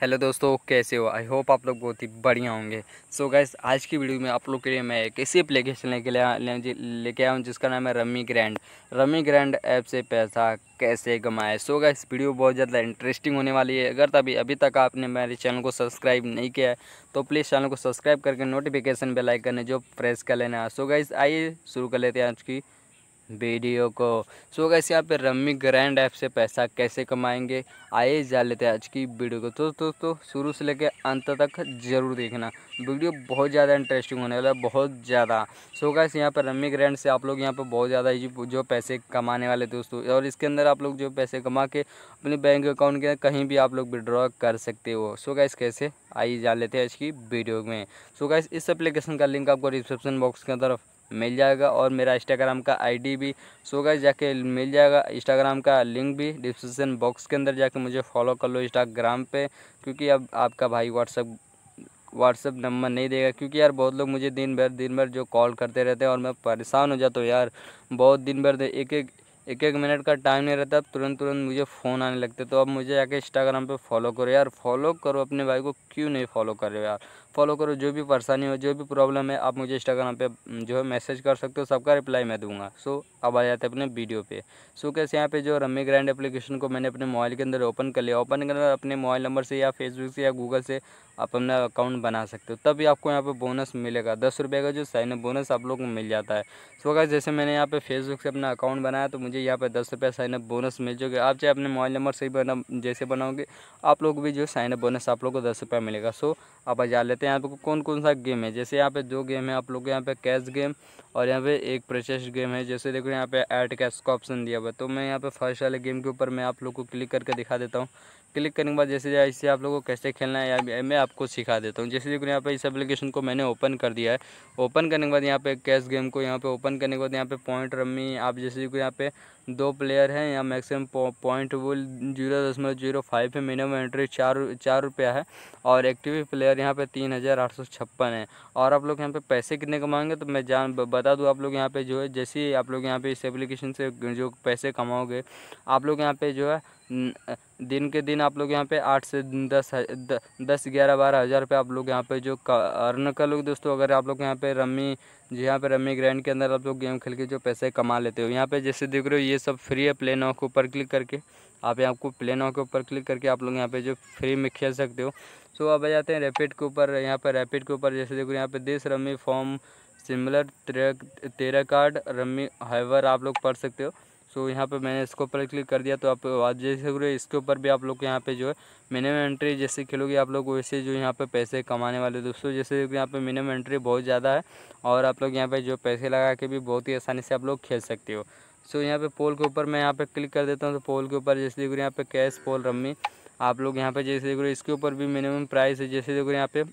hello दोस्तों कैसे हो आई होप आप लोग बहुत ही बढ़िया होंगे सो so गैस आज की वीडियो में आप लोग के लिए मैं एक ऐसी एप्लीकेशन लेके लेके आया हूँ जिसका नाम है rummy grand rummy grand app से पैसा कैसे कमाए सो गैस वीडियो बहुत ज़्यादा इंटरेस्टिंग होने वाली है अगर तभी अभी तक आपने मेरे चैनल को सब्सक्राइब नहीं किया है तो प्लीज़ चैनल को सब्सक्राइब करके नोटिफिकेशन बेलाइक करने है जो प्रेस कर लेना सो गैस आइए शुरू कर लेते हैं आज की वीडियो को सो so कैसे यहाँ पे रम्मी ग्रैंड ऐप से पैसा कैसे कमाएंगे आइए जान लेते हैं आज की वीडियो को तो दोस्तों तो, शुरू से लेकर अंत तक ज़रूर देखना वीडियो बहुत ज़्यादा इंटरेस्टिंग होने वाला है बहुत ज़्यादा सो कैसे यहाँ पर रम्मी ग्रैंड से आप लोग यहाँ पर बहुत ज़्यादा जो पैसे कमाने वाले दोस्तों और इसके अंदर आप लोग जो पैसे कमा के अपने बैंक अकाउंट के कहीं भी आप लोग विड्रॉ कर सकते हो सो so गैस कैसे आइए जान लेते हैं आज की वीडियो में सो so गैस इस अप्लीकेशन का लिंक आपको डिस्क्रिप्शन बॉक्स के तरफ मिल जाएगा और मेरा इंस्टाग्राम का आईडी भी सो गए जाके मिल जाएगा इंस्टाग्राम का लिंक भी डिस्क्रिप्शन बॉक्स के अंदर जाके मुझे फॉलो कर लो इंस्टाग्राम पे क्योंकि अब आपका भाई व्हाट्सअप व्हाट्सअप नंबर नहीं देगा क्योंकि यार बहुत लोग मुझे दिन भर दिन भर जो कॉल करते रहते हैं और मैं परेशान हो जाता हूँ यार बहुत दिन भर एक एक एक एक मिनट का टाइम नहीं रहता तुरंत तुरंत मुझे फ़ोन आने लगते तो अब मुझे जाके इंस्टाग्राम पे फॉलो करो यार फॉलो करो अपने भाई को क्यों नहीं फॉलो कर रहे हो यार फॉलो करो जो भी परेशानी हो जो भी प्रॉब्लम है आप मुझे इंस्टाग्राम पे जो है मैसेज कर सकते हो सबका रिप्लाई मैं दूंगा सो अब आ जाते हैं अपने वीडियो पे सो कैसे यहाँ पे जो रम्मी ग्रैंड एप्लीकेशन को मैंने अपने मोबाइल के अंदर ओपन कर लिया ओपन के अंदर अपने मोबाइल नंबर से या फेसबुक से या गूगल से आप अपना अकाउंट बना सकते हो तभी आपको यहाँ पर बोनस मिलेगा दस रुपये का जो साइन बोनस आप लोग को मिल जाता है सो क्या जैसे मैंने यहाँ पे फेसबुक से अपना अकाउंट बनाया तो मुझे मुझे यहाँ पर दस रुपये साइनअप बोनस मिल जाएगा आप चाहे अपने मोबाइल नंबर से ही बना जैसे बनाओगे आप लोग भी जो साइनअप बोनस आप लोग को दस रुपये मिलेगा सो आप जान लेते हैं आपको कौन कौन सा गेम है जैसे यहाँ पे दो गेम है आप लोग यहाँ पे कैश गेम और यहाँ पे एक प्रोसेस गेम है जैसे देखो यहाँ पे ऐड कैश का ऑप्शन दिया हुआ तो मैं यहाँ पे फर्स्ट वाले गेम के ऊपर मैं आप लोग को क्लिक करके दिखा देता हूँ क्लिक करने के बाद जैसे इससे आप लोगों को कैसे खेलना है या मैं आपको सिखा देता हूँ जैसे देखो यहाँ पे इस एप्लीकेशन को मैंने ओपन कर दिया है ओपन करने के बाद यहाँ पे कैश गेम को यहाँ पे ओपन करने के बाद यहाँ पे पॉइंट रमी आप जैसे देखो यहाँ पे दो प्लेयर हैं यहाँ मैक्सिमम पॉइंट वो जीरो दशमलव जीरो फाइव है मिनिमम एंट्री चार चार रुपया है और एक्टिव प्लेयर यहाँ पे तीन हज़ार आठ सौ छप्पन है और आप लोग यहाँ पे पैसे कितने कमाएंगे तो मैं जान बता दूँ आप लोग यहाँ पे जो है जैसे ही आप लोग यहाँ पे इस एप्लीकेशन से जो पैसे कमाओगे आप लोग यहाँ पे जो है दिन के दिन आप लोग यहाँ पे आठ से दस दस ग्यारह बारह हज़ार रुपये आप लोग यहाँ पे जो अर्न कर लोगे दोस्तों अगर आप लोग यहाँ पे रमी जो यहाँ पर रमी ग्रैंड के अंदर आप लोग गेम खेल के जो पैसे कमा लेते हो यहाँ पे जैसे देख रहे हो ये सब फ्री है प्ले नाव के ऊपर क्लिक करके आप यहाँ को प्ले नाव के ऊपर क्लिक करके आप लोग यहाँ पे जो फ्री में खेल सकते हो सो तो अब आ जाते हैं रैपिड के ऊपर यहाँ पर रैपिड के ऊपर जैसे देख रहे हो यहाँ पे देश रमी फॉर्म सिमिलर तेरह कार्ड रमी हाइवर आप लोग पढ़ सकते हो तो यहाँ पर मैंने इसके ऊपर क्लिक कर दिया तो आप जैसे इसके ऊपर भी आप लोग यहाँ पे जो है मिनिमम एंट्री जैसे खेलोगे आप लोग वैसे जो यहाँ पे पैसे कमाने वाले दोस्तों जैसे यहाँ पे मिनिमम एंट्री बहुत ज़्यादा है और आप लोग यहाँ पे जो पैसे लगा के भी बहुत ही आसानी से आप लोग खेल सकते हो सो यहाँ पे पोल के ऊपर मैं यहाँ पे क्लिक कर देता हूँ तो पोल के ऊपर जैसे देखो यहाँ पे कैश पोल रम्मी आप लोग यहाँ पे जैसे देखो इसके ऊपर भी मिनिमम प्राइस है जैसे देखो यहाँ पे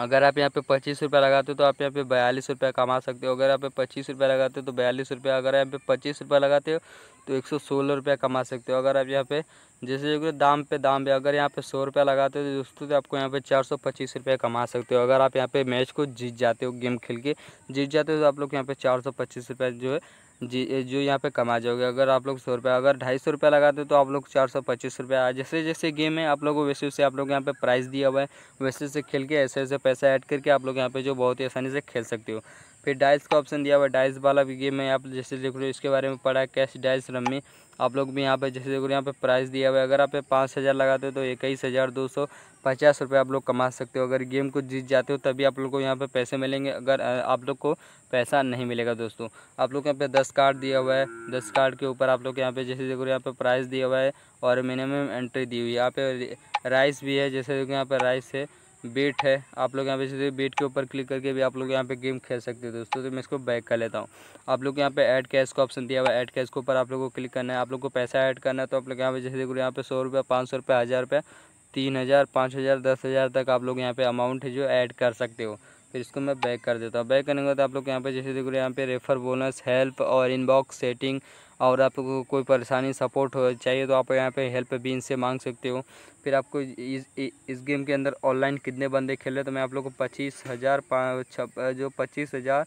अगर आप यहाँ पे पच्चीस रुपये लगाते हो तो आप यहाँ पे बयालीस रुपये कमा सकते हो अगर आप पे पच्चीस रुपये लगाते हो तो बयालीस रुपये अगर यहाँ पे पच्चीस रुपये लगाते हो तो एक सौ सोलह रुपया कमा सकते हो अगर आप यहाँ पे जैसे जैसे दाम पे दाम पे अगर यहाँ पे सौ रुपया लगाते हो तो दोस्तों तो आपको यहाँ पे चार सौ पच्चीस रुपया कमा सकते हो अगर आप यहाँ पे मैच को जीत जाते हो गेम खेल के जीत जाते हो तो आप लोग यहाँ पे चार सौ पच्चीस रुपया जो है जी जो यहाँ पे कमा जाओगे अगर आप लोग सौ रुपया अगर ढाई सौ रुपये लगाते तो आप लोग चार सौ पच्चीस रुपये जैसे जैसे गेम है आप लोग को वैसे वैसे आप लोग यहाँ पे प्राइस दिया हुआ है वैसे वैसे खेल के ऐसे ऐसे पैसा ऐड करके आप लोग यहाँ पे जो बहुत ही आसानी से खेल सकते हो फिर डाइस का ऑप्शन दिया हुआ डाइस वाला भी गेम है आप जैसे देख लो इसके बारे में पढ़ा है कैश डाइस रम्मी आप लोग भी यहाँ पे जैसे देखो यहाँ पे प्राइस दिया हुआ है अगर आप पाँच हज़ार लगाते हो तो इक्कीस हज़ार दो सौ पचास रुपये आप लोग कमा सकते हो अगर गेम को जीत जाते हो तभी आप लोग को यहाँ पे पैसे मिलेंगे अगर आप लोग को पैसा नहीं मिलेगा दोस्तों आप लोग यहाँ पे दस कार्ड दिया हुआ है दस कार्ड के ऊपर आप लोग यहाँ पे जैसे देखो यहाँ पे प्राइस दिया हुआ है और मिनिमम एंट्री दी हुई है यहाँ पे राइस भी है जैसे देखो यहाँ पे राइस है बेट है आप लोग यहाँ पे सीधे बेट के ऊपर क्लिक करके भी आप लोग यहाँ पे गेम खेल सकते हो दोस्तों तो मैं इसको बैक कर लेता हूँ आप लोग यहाँ पे ऐड कैश का ऑप्शन दिया हुआ है ऐड कैश के ऊपर आप लोग को क्लिक करना है आप लोग को पैसा ऐड करना है तो आप लोग यहाँ पे जैसे देखो यहाँ पे सौ रुपया पाँच सौ रुपये हज़ार रुपये तीन हज़ार पाँच हज़ार दस हज़ार तक आप लोग यहाँ पे अमाउंट है जो ऐड कर सकते हो फिर इसको मैं बैक कर देता हूँ बैक करने के बाद आप लोग यहाँ पे जैसे देखो यहाँ पे रेफर बोनस हेल्प और इनबॉक्स सेटिंग और आपको कोई परेशानी सपोर्ट हो चाहिए तो आप यहाँ पे हेल्प भी इनसे मांग सकते हो फिर आपको इस इस गेम के अंदर ऑनलाइन कितने बंदे खेल रहे तो मैं आप लोग को पच्चीस हज़ार जो पच्चीस हज़ार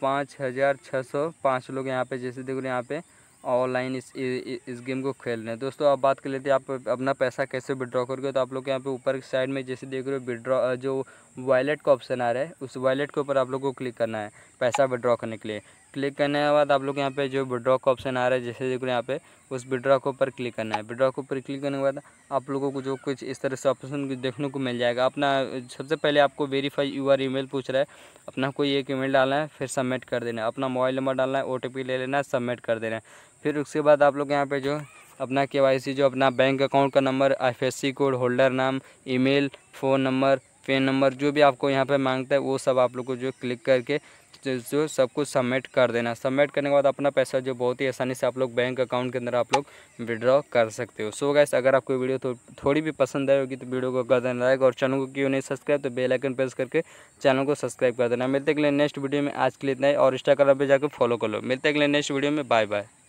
पाँच हज़ार छः सौ पाँच लोग यहाँ पे जैसे देखो यहाँ पे ऑनलाइन इस इस गेम को खेल रहे हैं दोस्तों आप बात कर लेते हैं आप अपना पैसा कैसे विड्रॉ करोगे तो आप लोग यहाँ पे ऊपर की साइड में जैसे देख रहे हो विड्रॉ जो वॉलेट का ऑप्शन आ रहा है उस वॉलेट के ऊपर आप लोग को क्लिक करना है पैसा विड्रॉ करने के लिए क्लिक करने के बाद आप लोग यहाँ पे जो विड्रॉ का ऑप्शन आ रहा है जैसे देखो यहाँ पे उस विड्रॉ के ऊपर क्लिक करना है विड्रॉ के ऊपर क्लिक करने के बाद आप लोगों को जो कुछ इस तरह से ऑप्शन देखने को मिल जाएगा अपना सबसे पहले आपको वेरीफाई यूआर ईमेल पूछ रहा है अपना कोई एक ईमेल डालना है फिर सबमिट कर देना है अपना मोबाइल नंबर डालना है ओ ले लेना है सबमिट कर देना है फिर उसके बाद आप लोग यहाँ पर जो अपना के जो अपना बैंक अकाउंट का नंबर आई कोड होल्डर नाम mail phone number PAN number जो भी आपको यहाँ पे मांगता है वो सब आप लोग को जो क्लिक करके जो सब कुछ सबमिट कर देना सबमिट करने के बाद अपना पैसा जो बहुत ही आसानी से आप लोग बैंक अकाउंट के अंदर आप लोग विड्रॉ कर सकते हो सो so गैस अगर आपको वीडियो थो, थोड़ी भी पसंद आई होगी तो वीडियो को कर देना लाइक और चैनल को क्यों नहीं सब्सक्राइब तो बेल आइकन प्रेस करके चैनल को सब्सक्राइब कर देना मिलते अगले नेक्स्ट वीडियो में आज के लिए इतना ही और इंस्टाग्राम पर जाकर फॉलो कर लो मिलते अगले नेक्स्ट वीडियो में बाय बाय